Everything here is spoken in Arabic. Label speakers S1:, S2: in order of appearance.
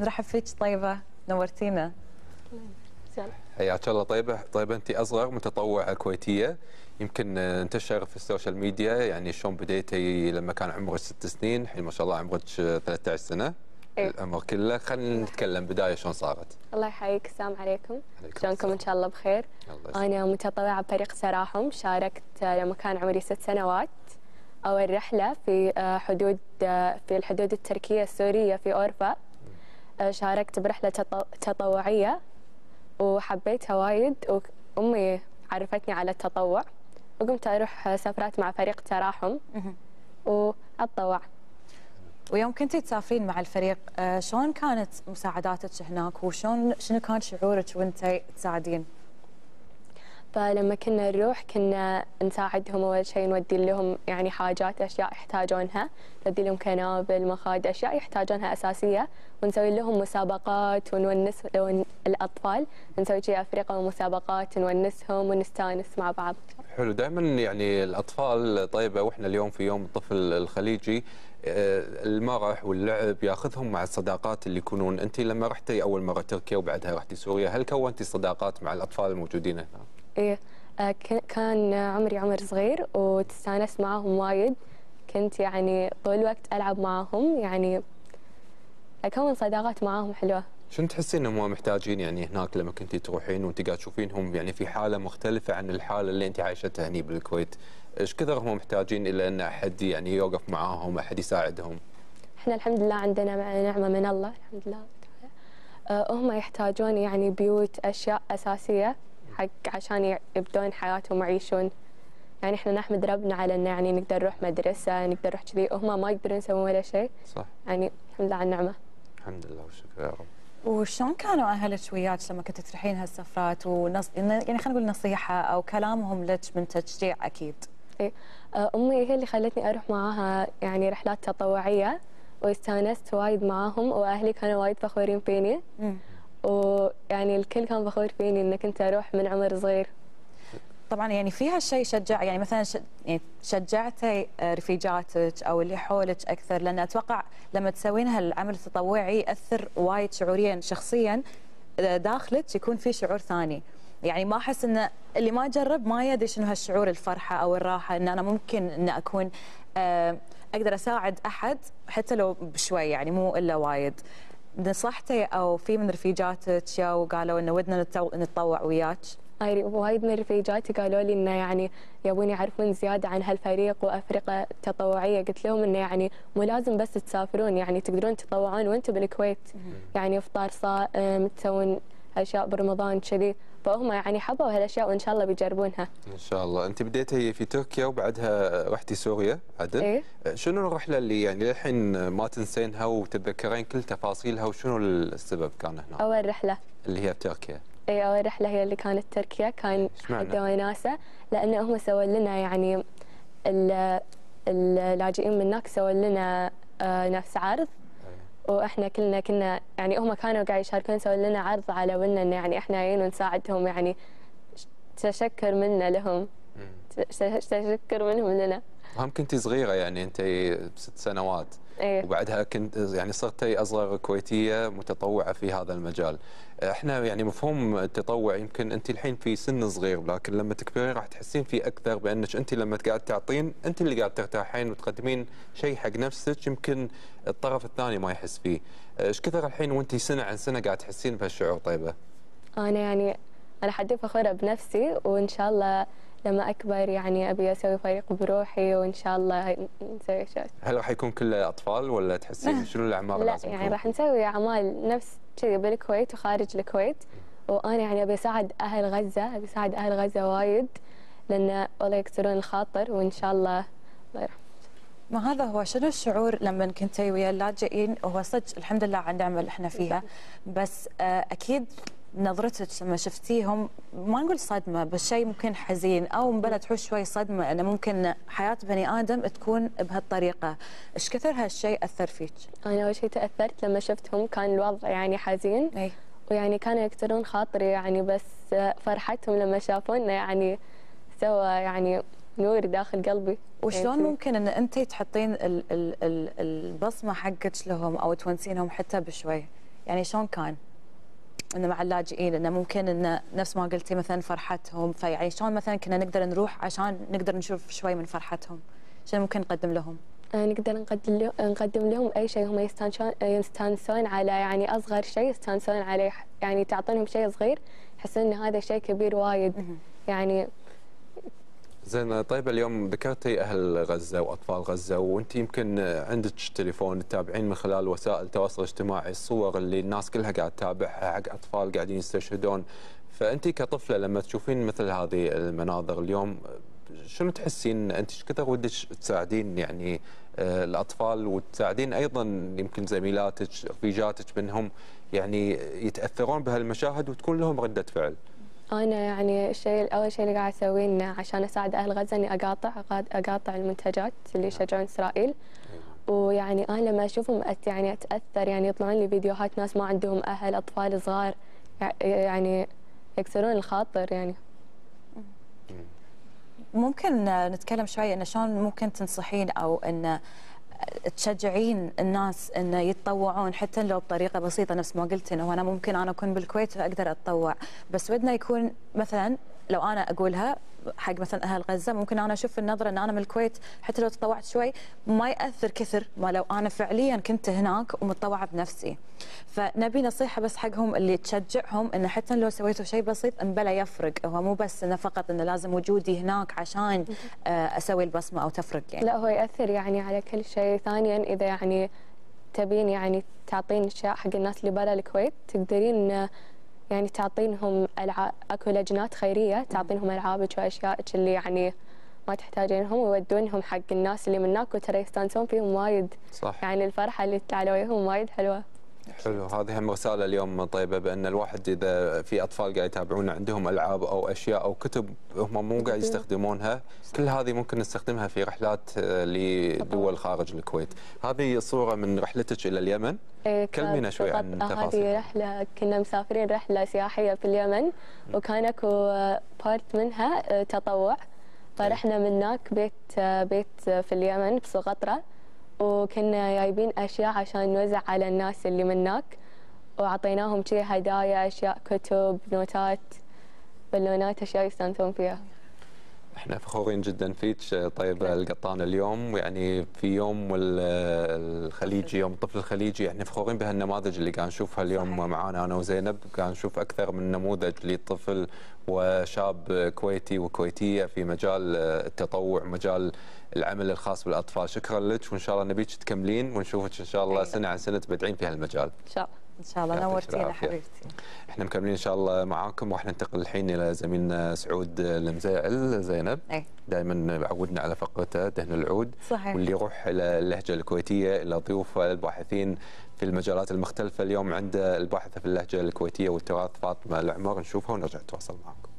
S1: نرحب فيك طيبه نورتينا
S2: حياك الله طيبه طيبه انت اصغر متطوعه كويتيه يمكن انتشر في السوشيال ميديا يعني شلون بديتي لما كان عمرك ست سنين الحين ما شاء الله عمرك 13 سنه أيه. الامر كله خلينا نتكلم بدايه شلون صارت
S3: الله يحييك السلام عليكم شلونكم ان شاء الله بخير الله انا متطوعه بفريق سراحهم شاركت لما كان عمري ست سنوات اول رحله في آه، حدود آه، في الحدود التركيه السوريه في اورفا شاركت برحلة تطوعية وحبيتها وايد وأمي عرفتني على التطوع وقمت أروح سفرات مع
S1: فريق تراحم وأتطوع ويوم كنتي تسافرين مع الفريق آه، شلون كانت مساعداتك هناك وشون شنو كان شعورك وانت تساعدين؟
S3: فلما كنا نروح كنا نساعدهم أول شيء نودي لهم يعني حاجات أشياء يحتاجونها نودي لهم كنابل مخاد أشياء يحتاجونها أساسية ونسوي لهم مسابقات ونونس الأطفال نسوي شيء أفرقة ومسابقات نونسهم ونستانس مع بعض
S2: حلو دائما يعني الأطفال طيبة وإحنا اليوم في يوم الطفل الخليجي آه، المرح واللعب ياخذهم مع الصداقات اللي يكونون انت لما رحتي اول مره تركيا وبعدها رحتي سوريا هل كونتي صداقات مع الاطفال الموجودين هنا
S3: إيه آه، كان عمري عمر صغير وتستانست معاهم وايد كنت يعني طول الوقت ألعب معاهم يعني أكون صداقات معاهم حلوة
S2: شنو تحسين انهم محتاجين يعني هناك لما كنتي تروحين وانت قاعد تشوفينهم يعني في حاله مختلفه عن الحاله اللي انت عايشتها هني بالكويت، ايش كثر هم محتاجين الى ان احد يعني يوقف معاهم، احد يساعدهم؟
S3: احنا الحمد لله عندنا نعمه من الله الحمد لله أه هم يحتاجون يعني بيوت اشياء اساسيه حق عشان يبدون حياتهم ويعيشون يعني احنا نحمد ربنا على انه يعني نقدر نروح مدرسه نقدر نروح كذي وهم ما يقدرون يسوون ولا شيء صح يعني الحمد لله على النعمه
S2: الحمد لله والشكر يا رب
S1: وشلون كانوا اهلك وياك لما كنت تروحين هالسفرات ونص يعني خلينا نقول نصيحه او كلامهم لك من تشجيع اكيد. ايه
S3: آه، امي هي اللي خلتني اروح معاها يعني رحلات تطوعيه واستانست وايد معاهم واهلي كانوا وايد فخورين فيني. ويعني الكل كان فخور فيني انك
S1: كنت أروح من عمر صغير طبعا يعني فيها شيء شجع يعني مثلا يعني شجعتي رفيجاتك او اللي حولك اكثر لان اتوقع لما تسوين هالعمل التطوعي ياثر وايد شعوريا شخصيا داخلك يكون في شعور ثاني يعني ما احس ان اللي ما جرب ما يدري شنو هالشعور الفرحه او الراحه ان انا ممكن ان اكون آه، اقدر اساعد احد حتى لو بشوي يعني مو الا وايد نصحتي او في من رفيجاتك وقالوا انه ودنا نتطوع وياك؟
S3: اي وايد من رفيجاتي قالوا لي انه يعني يبون يعرفون زياده عن هالفريق وافرقه التطوعيه قلت لهم انه يعني مو لازم بس تسافرون يعني تقدرون تتطوعون وانتم بالكويت يعني افطار صائم تسوون اشياء برمضان كذي فهم يعني حبوا هالاشياء وان شاء الله بيجربونها
S2: ان شاء الله انت بديتي في تركيا وبعدها رحتي سوريا عدل إيه؟ أه، شنو الرحله اللي يعني للحين ما تنسينها وتتذكرين كل تفاصيلها وشنو السبب كان هنا اول رحله اللي هي بتركيا
S3: اي اول رحله هي اللي كانت تركيا كان حق وناسه لانه هم سووا لنا يعني اللاجئين من هناك سووا لنا آه، نفس عرض واحنا كلنا كنا يعني هم كانوا قاعد يشاركون سووا لنا عرض على ولنا انه يعني احنا جايين ونساعدهم يعني تشكر منا لهم تتذكر منهم لنا
S2: هم كنت صغيره يعني انت بست سنوات إيه؟ وبعدها كنت يعني صرتي اصغر كويتيه متطوعه في هذا المجال احنا يعني مفهوم التطوع يمكن انت الحين في سن صغير لكن لما تكبرين راح تحسين فيه اكثر بانك انت لما قاعد تعطين انت اللي قاعد ترتاحين وتقدمين شيء حق نفسك يمكن الطرف الثاني ما يحس فيه ايش كثر الحين وانت سنه عن سنه قاعد تحسين بهالشعور طيبه
S3: انا يعني انا حدي فخوره بنفسي وان شاء الله لما أكبر يعني أبي أسوي فريق بروحي وإن شاء الله نسوي أشياء
S2: هل راح يكون كله أطفال ولا تحسين شنو الأعمار لا لازم يعني راح
S3: نسوي أعمال نفس كذي بالكويت وخارج الكويت وأنا يعني أبي أساعد أهل غزة أبي أساعد أهل غزة وايد لأن والله يكسرون الخاطر وإن شاء الله
S1: الله يرحمه ما هذا هو شنو الشعور لما كنتي ويا اللاجئين هو صدق الحمد لله على النعمه اللي احنا فيها بس آه، اكيد نظرتك لما شفتيهم ما نقول صدمه بس شيء ممكن حزين او مبلا تحوش شوي صدمه انه ممكن حياه بني ادم تكون بهالطريقه، ايش كثر هالشيء اثر فيك؟ انا اول شيء تاثرت
S3: لما شفتهم كان الوضع يعني حزين أي. ويعني كانوا يكسرون خاطري يعني بس فرحتهم لما شافونا يعني سوى يعني نور داخل قلبي وشلون ممكن
S1: ان انت تحطين ال ال ال البصمه حقك لهم او تونسينهم حتى بشوي؟ يعني شلون كان؟ انه مع اللاجئين انه ممكن انه نفس ما قلتي مثلا فرحتهم فيعني شلون مثلا كنا نقدر نروح عشان نقدر نشوف شوي من فرحتهم شنو ممكن نقدم لهم؟
S3: آه، نقدر نقدم آه، نقدم لهم اي شيء هم آه، يستانسون على يعني اصغر شيء يستانسون عليه يعني تعطونهم شيء صغير يحسون ان هذا شيء كبير وايد يعني
S2: زين طيب اليوم ذكرتي اهل غزه واطفال غزه وانت يمكن عندك تليفون تتابعين من خلال وسائل التواصل الاجتماعي الصور اللي الناس كلها قاعد تتابعها حق اطفال قاعدين يستشهدون فانت كطفله لما تشوفين مثل هذه المناظر اليوم شنو تحسين انت ايش كثر ودك تساعدين يعني آه، الاطفال وتساعدين ايضا يمكن زميلاتك رفيجاتك منهم يعني يتاثرون بهالمشاهد وتكون لهم رده فعل.
S3: انا يعني الشيء الاول شيء اللي قاعد اسويه انه عشان اساعد اهل غزه اني اقاطع اقاطع المنتجات اللي نعم. يشجعون اسرائيل أيوة. ويعني انا لما اشوفهم يعني اتاثر يعني يطلعون لي فيديوهات ناس ما عندهم اهل اطفال صغار يعني يكسرون
S1: الخاطر يعني ممكن نتكلم شوي ان شلون ممكن تنصحين او ان تشجعين الناس ان يتطوعون حتى لو بطريقه بسيطه نفس ما قلت انه انا ممكن انا اكون بالكويت واقدر اتطوع بس ودنا يكون مثلا لو انا اقولها حق مثلا اهل غزه ممكن انا اشوف النظره ان انا من الكويت حتى لو تطوعت شوي ما ياثر كثر ما لو انا فعليا كنت هناك ومتطوعه بنفسي. فنبي نصيحه بس حقهم اللي تشجعهم انه حتى لو سويتوا شيء بسيط ان بلا يفرق هو مو بس انه فقط انه لازم وجودي هناك عشان آه، اسوي البصمه او تفرق يعني. لا هو
S3: ياثر يعني على كل شيء، ثانيا اذا يعني تبين يعني تعطين اشياء حق الناس اللي برا الكويت تقدرين يعني تعطينهم العاب اكو لجنات خيريه تعطينهم العابك واشيائك اللي يعني ما تحتاجينهم ويودونهم حق الناس اللي من هناك وترى يستانسون فيهم وايد صح يعني الفرحه اللي تعالوا وياهم وايد حلوه
S2: حلو هذه هم رساله اليوم طيبه بان الواحد اذا في اطفال قاعد يتابعون عندهم العاب او اشياء او كتب هم مو قاعد يستخدمونها كل هذه ممكن نستخدمها في رحلات آه، لدول خارج الكويت هذه صوره من رحلتك الى اليمن
S3: إيه، كلمينا شوي عن التفاصيل آه، هذه رحله كنا مسافرين رحله سياحيه في اليمن وكان اكو بارت منها آه، تطوع فرحنا طيب. من هناك بيت بيت في اليمن بسقطره وكنا جايبين أشياء عشان نوزع على الناس اللي مناك وعطيناهم شي هدايا أشياء كتب نوتات بالونات أشياء يستانسون فيها
S2: احنا فخورين جدا فيك آه، طيبه القطان اليوم يعني في يوم الخليجي يوم الطفل الخليجي احنا فخورين بهالنماذج اللي قاعد نشوفها اليوم معانا انا وزينب قاعد نشوف اكثر من نموذج لطفل وشاب كويتي وكويتيه في مجال آه، التطوع مجال العمل الخاص بالاطفال شكرا لك وان شاء الله نبيك تكملين ونشوفك ان شاء الله سنه عن سنه تبدعين في هالمجال ان
S1: شاء الله ان شاء الله نورتينا حبيبتي
S2: احنا مكملين ان شاء الله معاكم واحنا ننتقل الحين الى زميلنا سعود المزاعل زينب إيه. دائما عودنا على فقرته دهن العود صحيح. واللي يروح الى اللهجه الكويتيه الى ضيوف الباحثين في المجالات المختلفه اليوم عند الباحثه في اللهجه الكويتيه والتراث فاطمه العمر نشوفها ونرجع نتواصل معاكم